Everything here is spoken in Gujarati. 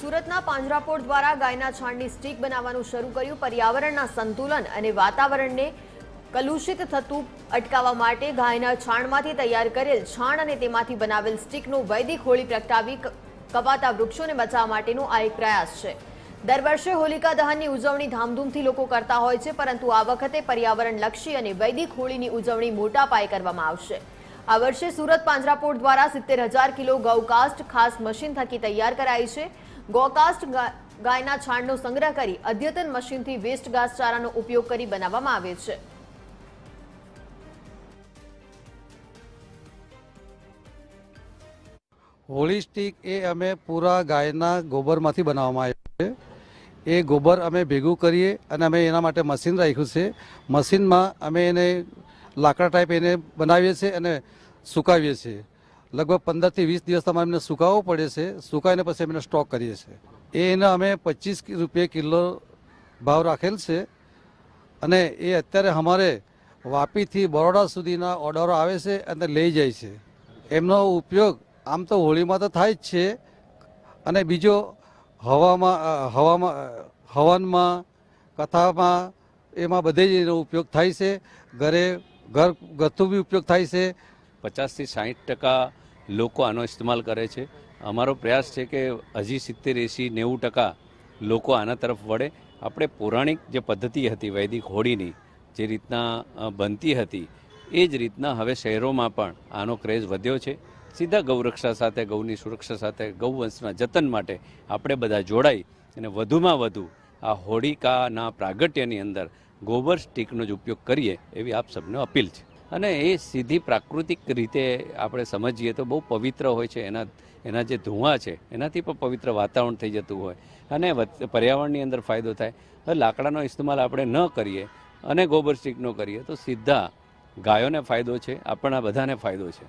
સુરતના પાંજરાપોળ દ્વારા ગાયના છાણની સ્ટીક બનાવવાનું શરૂ કર્યું પર્યાવરણના સંતુલન અને વાતાવરણને કલુષિત થતું અટકાવવા માટે ગાયના છાણમાંથી તૈયાર કરેલ છાણ અને તેમાંથી બનાવેલ સ્ટીકનો વૈદિક હોળી પ્રગટાવી કપાતા વૃક્ષોને બચાવવા માટેનો આ એક પ્રયાસ છે દર વર્ષે હોલિકા દહનની ઉજવણી ધામધૂમથી લોકો કરતા હોય છે પરંતુ આ વખતે પર્યાવરણલક્ષી અને વૈદિક હોળીની ઉજવણી મોટા પાયે કરવામાં આવશે આ વર્ષે સુરત પાંજરાપોળ દ્વારા સિત્તેર હજાર કિલો ગૌકાસ્ટ ખાસ મશીન થકી તૈયાર કરાઈ છે ગોકાસ્ટ ગાયના છાણનો સંગ્રહ કરી અદ્યતન મશીનથી વેસ્ટ ચારાનો ઉપયોગ કરી બનાવવામાં આવે છે હોલિસ્ટિક એ અમે પૂરા ગાયના ગોબરમાંથી બનાવવામાં આવ્યું છે એ ગોબર અમે ભેગું કરીએ અને અમે એના માટે મશીન રાખ્યું છે મશીનમાં અમે એને લાકડા ટાઈપ એને બનાવીએ છીએ અને સુકાવીએ છીએ લગભગ પંદરથી વીસ દિવસ તમારે એમને સુકાવવો પડે છે સુકાઈને પછી એમને સ્ટોક કરીએ છીએ એ એના અમે પચીસ રૂપિયા કિલો ભાવ રાખેલ છે અને એ અત્યારે અમારે વાપીથી બરોડા સુધીના ઓર્ડરો આવે છે અને લઈ જાય છે એમનો ઉપયોગ આમ તો હોળીમાં તો થાય જ છે અને બીજો હવામાં હવામાં હવનમાં કથામાં એમાં બધે જ એનો ઉપયોગ થાય છે ઘરે ઘર ગથું બી ઉપયોગ થાય છે પચાસથી સાઠ ટકા લોકો આનો ઇસ્તેમાલ કરે છે અમારો પ્રયાસ છે કે હજી સિત્તેર એંસી નેવું ટકા લોકો આના તરફ વળે આપણે પૌરાણિક જે પદ્ધતિ હતી વૈદિક હોળીની જે રીતના બનતી હતી એ જ રીતના હવે શહેરોમાં પણ આનો ક્રેઝ વધ્યો છે સીધા ગૌરક્ષા સાથે ગૌની સુરક્ષા સાથે ગૌવંશના જતન માટે આપણે બધા જોડાઈ અને વધુમાં વધુ આ હોળિકાના પ્રાગટ્યની અંદર ગોબર સ્ટીકનો જ ઉપયોગ કરીએ એવી આપ સબને અપીલ છે અને એ સીધી પ્રાકૃતિક રીતે આપણે સમજીએ તો બહુ પવિત્ર હોય છે એના એના જે ધુઆ છે એનાથી પણ પવિત્ર વાતાવરણ થઈ જતું હોય અને પર્યાવરણની અંદર ફાયદો થાય હવે લાકડાનો ઇસ્તેમાલ આપણે ન કરીએ અને ગોબર સ્ટીકનો કરીએ તો સીધા ગાયોને ફાયદો છે આપણા બધાને ફાયદો છે